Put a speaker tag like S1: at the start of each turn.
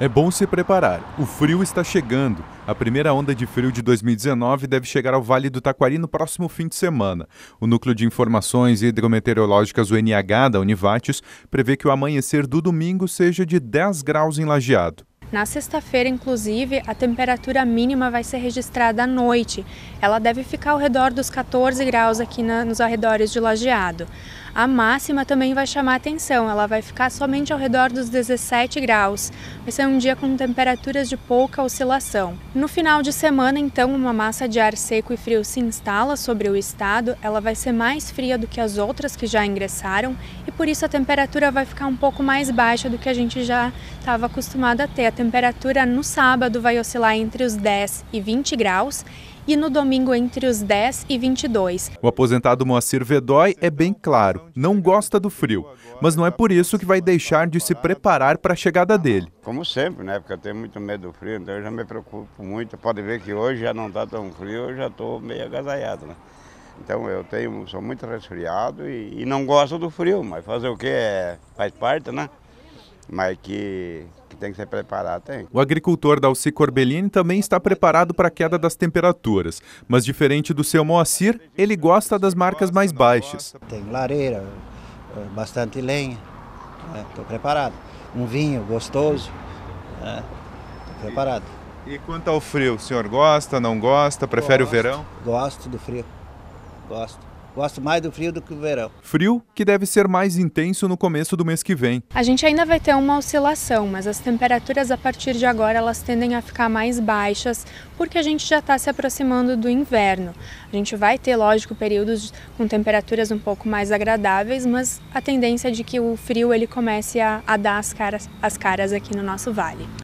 S1: É bom se preparar. O frio está chegando. A primeira onda de frio de 2019 deve chegar ao Vale do Taquari no próximo fim de semana. O Núcleo de Informações Hidrometeorológicas, o NH, da Univates, prevê que o amanhecer do domingo seja de 10 graus em Lajeado.
S2: Na sexta-feira, inclusive, a temperatura mínima vai ser registrada à noite. Ela deve ficar ao redor dos 14 graus aqui na, nos arredores de Lajeado. A máxima também vai chamar atenção, ela vai ficar somente ao redor dos 17 graus. Vai ser um dia com temperaturas de pouca oscilação. No final de semana, então, uma massa de ar seco e frio se instala sobre o estado, ela vai ser mais fria do que as outras que já ingressaram e por isso a temperatura vai ficar um pouco mais baixa do que a gente já estava acostumado a ter. A temperatura no sábado vai oscilar entre os 10 e 20 graus e no domingo entre os 10 e 22.
S1: O aposentado Moacir Vedói é bem claro, não gosta do frio, mas não é por isso que vai deixar de se preparar para a chegada dele.
S3: Como sempre, né? Porque eu tenho muito medo do frio, então eu já me preocupo muito. Pode ver que hoje já não está tão frio, eu já estou meio agasalhado, né? Então eu tenho, sou muito resfriado e, e não gosto do frio, mas fazer o que é, faz parte, né? Mas que tem que se preparar, tem.
S1: O agricultor Dalci Corbellini também está preparado para a queda das temperaturas, mas diferente do seu Moacir, ele gosta das marcas mais baixas.
S3: Tem lareira, bastante lenha,
S1: estou né? preparado. Um vinho gostoso, estou né? preparado. E, quanto ao frio, o senhor gosta, não gosta, prefere gosto, o verão? Gosto do frio,
S3: gosto. Gosto mais do frio do que do verão.
S1: Frio que deve ser mais intenso no começo do mês que vem. A
S2: gente ainda vai ter uma oscilação, mas as temperaturas a partir de agora elas tendem a ficar mais baixas, porque a gente já está se aproximando do inverno. A gente vai ter, lógico, períodos com temperaturas um pouco mais agradáveis, mas a tendência é de que o frio ele comece a, a dar as caras, as caras aqui no nosso vale.